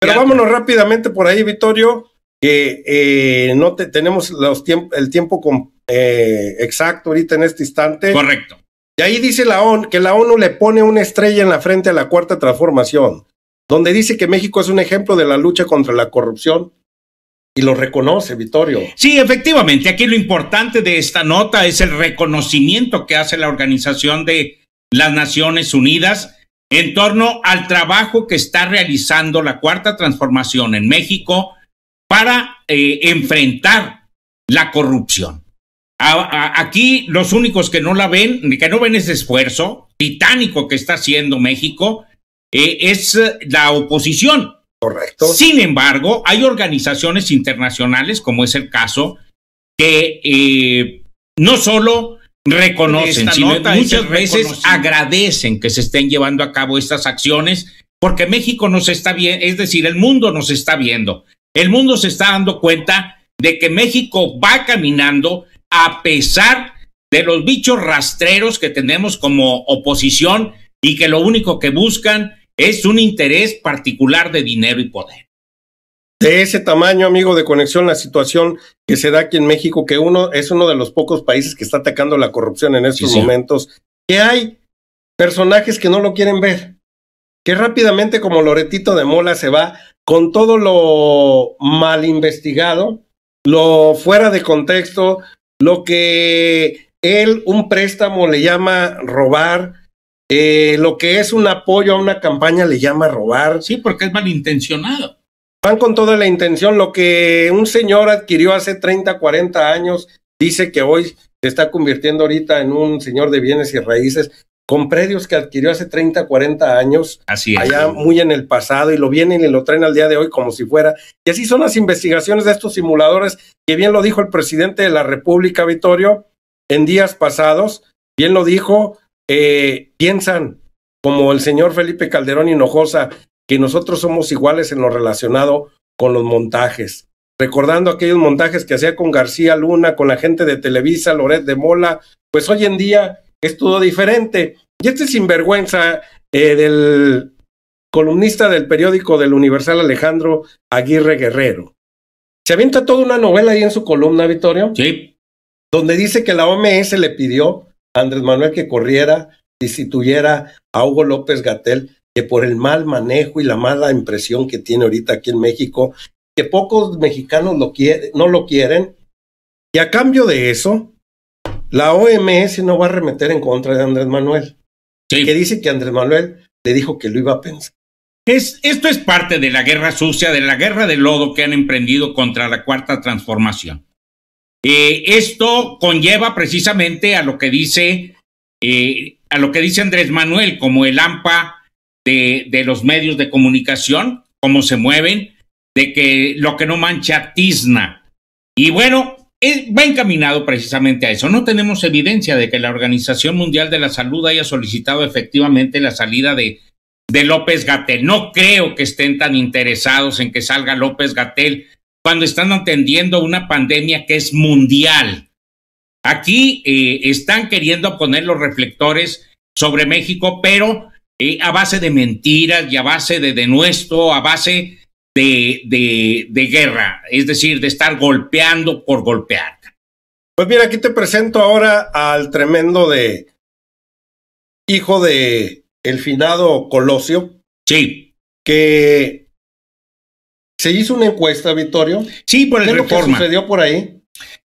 Pero vámonos rápidamente por ahí, Vittorio, que eh, no tenemos los el tiempo eh, exacto ahorita en este instante. Correcto. Y ahí dice la ONU que la ONU le pone una estrella en la frente a la cuarta transformación, donde dice que México es un ejemplo de la lucha contra la corrupción y lo reconoce, Vittorio. Sí, efectivamente. Aquí lo importante de esta nota es el reconocimiento que hace la Organización de las Naciones Unidas en torno al trabajo que está realizando la cuarta transformación en México para eh, enfrentar la corrupción. aquí los únicos que no la ven, que no ven ese esfuerzo titánico que está haciendo México, eh, es eh, la oposición. Correcto. Sin embargo, hay organizaciones internacionales, como es el caso, que no solo reconocen, sino muchas veces agradecen que se estén llevando a cabo estas acciones, porque México nos está bien, es decir, el mundo nos está viendo. El mundo se está dando cuenta de que México va caminando a pesar de los bichos rastreros que tenemos como oposición y que lo único que buscan es un interés particular de dinero y poder de ese tamaño, amigo, de conexión, la situación que se da aquí en México, que uno es uno de los pocos países que está atacando la corrupción en estos momentos, que hay personajes que no lo quieren ver, que rápidamente, como Loretito de Mola, se va con todo lo mal investigado, lo fuera de contexto, lo que él, un préstamo, le llama robar, eh, lo que es un apoyo a una campaña le llama robar. Sí, porque es malintencionado. Van con toda la intención. Lo que un señor adquirió hace 30, 40 años, dice que hoy se está convirtiendo ahorita en un señor de bienes y raíces con predios que adquirió hace 30, 40 años, así allá muy en el pasado, y lo vienen y lo traen al día de hoy como si fuera. Y así son las investigaciones de estos simuladores, que bien lo dijo el presidente de la República, Vittorio, en días pasados, bien lo dijo, eh, piensan como el señor Felipe Calderón Hinojosa, que nosotros somos iguales en lo relacionado con los montajes. Recordando aquellos montajes que hacía con García Luna, con la gente de Televisa, Loret de Mola, pues hoy en día es todo diferente. Y este sinvergüenza eh, del columnista del periódico del Universal Alejandro Aguirre Guerrero. Se avienta toda una novela ahí en su columna, Vittorio. Sí. Donde dice que la OMS le pidió a Andrés Manuel que corriera, destituyera a Hugo López Gatel que por el mal manejo y la mala impresión que tiene ahorita aquí en México, que pocos mexicanos lo no lo quieren. Y a cambio de eso, la OMS no va a remeter en contra de Andrés Manuel. Que dice que Andrés Manuel le dijo que lo iba a pensar. esto es parte de la guerra sucia, de la guerra de lodo que han emprendido contra la cuarta transformación. Eh, esto conlleva precisamente a lo que dice, eh, a lo que dice Andrés Manuel, como el AMPA de, de los medios de comunicación, cómo se mueven, de que lo que no mancha tizna. Y bueno, va encaminado precisamente a eso. No tenemos evidencia de que la Organización Mundial de la Salud haya solicitado efectivamente la salida de, de López Gatel. No creo que estén tan interesados en que salga López Gatel cuando están atendiendo una pandemia que es mundial. Aquí eh, están queriendo poner los reflectores sobre México, pero ¿eh? a base de mentiras y a base de denuesto, a base de, de, guerra, es decir, de estar golpeando por golpear. Pues bien, aquí te presento ahora al tremendo de hijo de el finado Colosio. Sí. Que se hizo una encuesta, Vittorio. Sí, por el Reforma. Lo sucedió por ahí?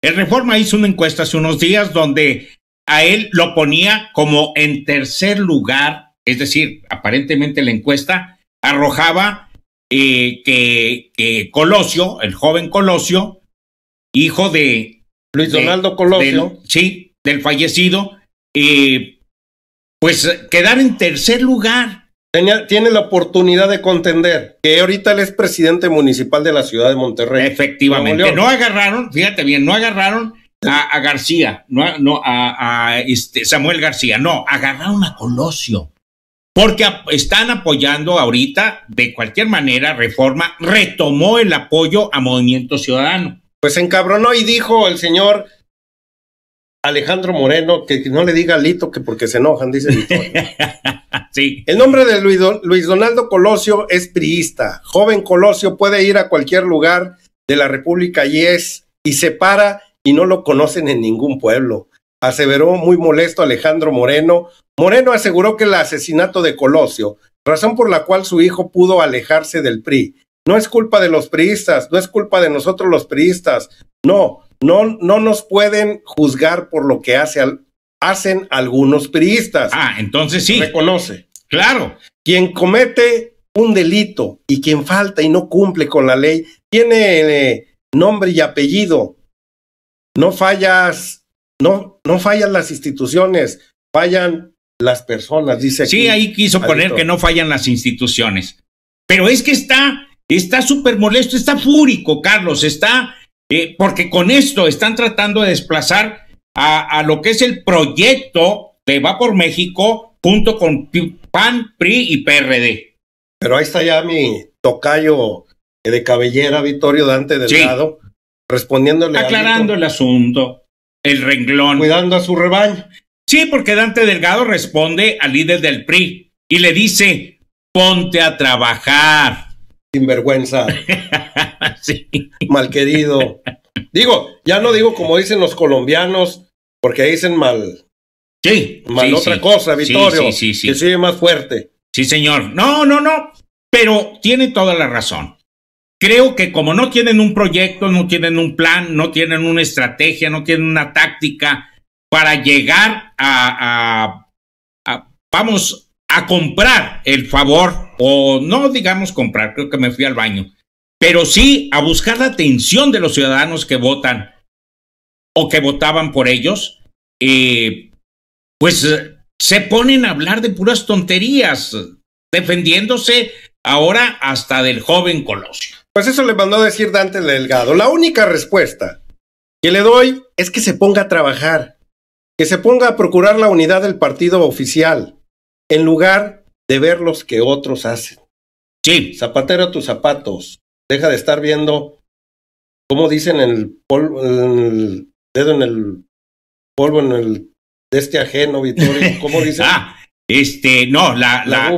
El Reforma hizo una encuesta hace unos días donde a él lo ponía como en tercer lugar es decir, aparentemente la encuesta arrojaba eh, que, Colosio, el joven Colosio, hijo de Luis Donaldo Colosio, sí, del fallecido, eh, pues quedar en tercer lugar. tiene la oportunidad de contender, que ahorita él es presidente municipal de la ciudad de Monterrey. Efectivamente, no agarraron, fíjate bien, no agarraron a, García, no, no a, este Samuel García, no, agarraron a Colosio porque están apoyando ahorita de cualquier manera reforma, retomó el apoyo a Movimiento Ciudadano. Pues encabronó y dijo el señor Alejandro Moreno que no le diga Lito que porque se enojan, dice Lito. sí. El nombre de Luis, Luis Donaldo Colosio es priista. Joven Colosio puede ir a cualquier lugar de la República y es y se para y no lo conocen en ningún pueblo aseveró muy molesto Alejandro Moreno. Moreno aseguró que el asesinato de Colosio, razón por la cual su hijo pudo alejarse del PRI, no es culpa de los priistas, no es culpa de nosotros los priistas, no, no, no nos pueden juzgar por lo que hacen algunos priistas. Ah, entonces sí. Reconoce. Claro. Quien comete un delito y quien falta y no cumple con la ley, tiene eh, nombre y apellido. No fallas no, no fallan las instituciones, fallan las personas, dice. sí, ahí quiso poner que no fallan las instituciones. Pero es que está, está súper molesto, está fúrico, Carlos, está, eh, porque con esto están tratando de desplazar a, lo que es el proyecto de Va por México junto con PAN, PRI y PRD. Pero ahí está ya mi tocayo de cabellera, Vittorio Dante Delgado, respondiéndole. Aclarando el asunto el renglón. Cuidando a su rebaño. Sí, porque Dante Delgado responde al líder del PRI y le dice, ponte a trabajar. Sinvergüenza. sí. Mal querido. Digo, ya no digo como dicen los colombianos, porque dicen mal. Sí. Mal otra cosa, Vitorio, Sí, sí, sí, Que sigue más fuerte. Sí, señor. No, no, no. Pero tiene toda la razón. Creo que como no tienen un proyecto, no tienen un plan, no tienen una estrategia, no tienen una táctica para llegar a, vamos, a comprar el favor, o no digamos comprar, creo que me fui al baño, pero sí a buscar la atención de los ciudadanos que votan o que votaban por ellos, eh, pues eh, se ponen a hablar de puras tonterías, defendiéndose ahora hasta del joven Colosio. Pues eso le mandó a decir Dante Delgado. La única respuesta que le doy es que se ponga a trabajar, que se ponga a procurar la unidad del partido oficial, en lugar de ver los que otros hacen. Sí. Zapatero tus zapatos. Deja de estar viendo, como dicen, el, polvo, dedo en el polvo, en el de este ajeno, Vitorio. ¿Cómo dicen? ah, este, no, la, la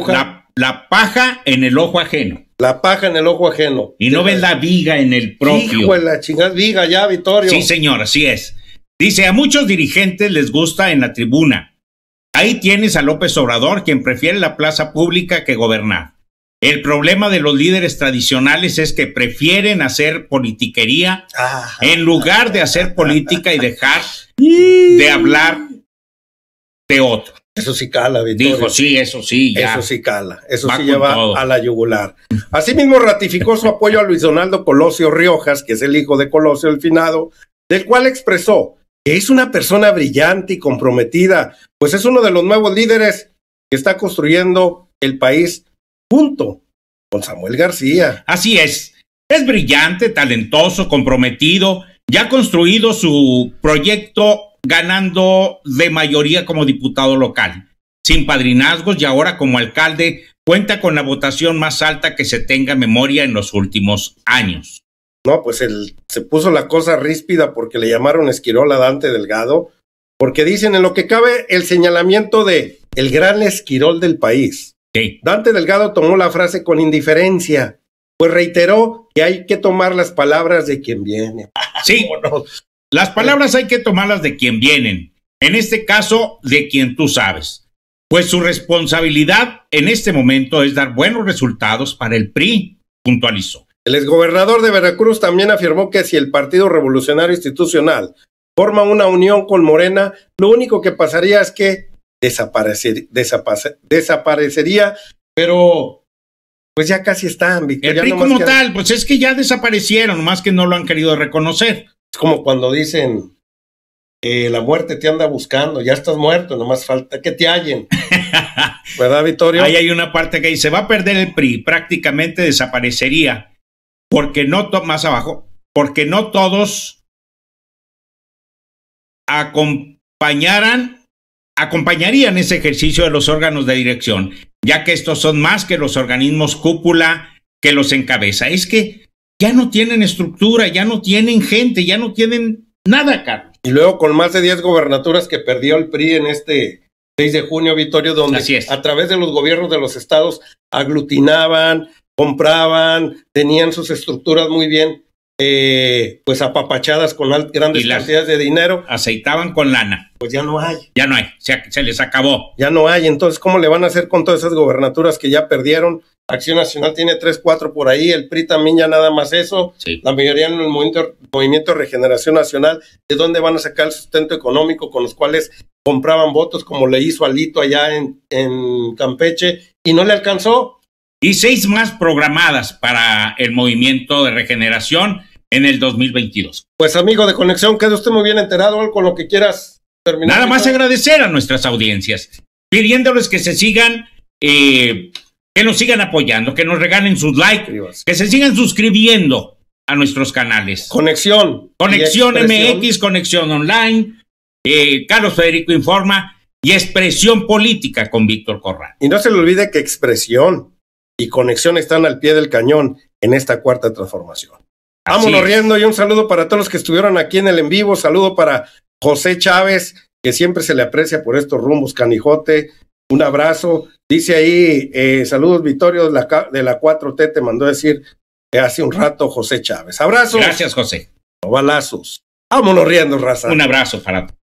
la paja en el ojo ajeno. La paja en el ojo ajeno. Y no ves la viga en el propio. Hijo la chingada viga ya, Vittorio. Sí, señor, así es. Dice, a muchos dirigentes les gusta en la tribuna. Ahí tienes a López Obrador, quien prefiere la plaza pública que gobernar. El problema de los líderes tradicionales es que prefieren hacer politiquería en lugar de hacer política y dejar de hablar de otro. Eso sí cala, Dijo, sí, eso sí, ya. Eso sí cala, eso sí lleva a la yugular. Asimismo, ratificó su apoyo a Luis Donaldo Colosio Riojas, que es el hijo de Colosio el finado, del cual expresó que es una persona brillante y comprometida, pues es uno de los nuevos líderes que está construyendo el país junto con Samuel García. Así es, es brillante, talentoso, comprometido, ya ha construido su proyecto ganando de mayoría como diputado local. Sin padrinazgos y ahora como alcalde cuenta con la votación más alta que se tenga memoria en los últimos años. No, pues se puso la cosa ríspida porque le llamaron Esquirol a Dante Delgado, porque dicen en lo que cabe el señalamiento de el gran Esquirol del país. Dante Delgado tomó la frase con indiferencia, pues reiteró que hay que tomar las palabras de quien viene. Sí. bueno, Las palabras hay que tomarlas de quien vienen, en este caso de quien tú sabes, pues su responsabilidad en este momento es dar buenos resultados para el PRI, puntualizó. El exgobernador de Veracruz también afirmó que si el Partido Revolucionario Institucional forma una unión con Morena, lo único que pasaría es que desaparecer, desaparecería, pero pues ya casi están, El PRI como tal, pues es que ya desaparecieron, más que no lo han querido reconocer como cuando dicen, eh, la muerte te anda buscando, ya estás muerto, nomás falta que te hallen. ¿Verdad, Vittorio? Ahí hay una parte que dice, va a perder el PRI, prácticamente desaparecería, porque no, más abajo, porque no todos acompañaran, acompañarían ese ejercicio de los órganos de dirección, ya que estos son más que los organismos cúpula que los encabeza. Es que ya no tienen estructura, ya no tienen gente, ya no tienen nada, Carlos. Y luego con más de 10 gobernaturas que perdió el PRI en este 6 de junio, Vitorio, donde a través de los gobiernos de los estados aglutinaban, compraban, tenían sus estructuras muy bien eh, pues apapachadas con grandes cantidades de dinero. Aceitaban con lana. Pues ya no hay. Ya no hay, se, les acabó. Ya no hay, entonces ¿cómo le van a hacer con todas esas gobernaturas que ya perdieron? Acción Nacional tiene tres, cuatro por ahí, el PRI también ya nada más eso, la mayoría en el movimiento, movimiento Regeneración Nacional, ¿de dónde van a sacar el sustento económico con los cuales compraban votos como le hizo Alito allá en, en Campeche y no le alcanzó? Y seis más programadas para el movimiento de regeneración en el 2022. Pues amigo de Conexión, quedó usted muy bien enterado con lo que quieras terminar. Nada más agradecer a nuestras audiencias, pidiéndoles que se sigan, eh, que nos sigan apoyando, que nos regalen sus likes, que se sigan suscribiendo a nuestros canales. Conexión. Conexión MX, Conexión Online, eh, Carlos Federico Informa y Expresión Política con Víctor Corral. Y no se le olvide que Expresión y Conexión están al pie del cañón en esta cuarta transformación. Vámonos riendo y un saludo para todos los que estuvieron aquí en el en vivo. Saludo para José Chávez, que siempre se le aprecia por estos rumbos, canijote. Un abrazo. Dice ahí, eh, saludos Vitorio de la, de 4T, te mandó decir eh, hace un rato José Chávez. abrazo. Gracias, José. Vámonos riendo, raza. Un abrazo para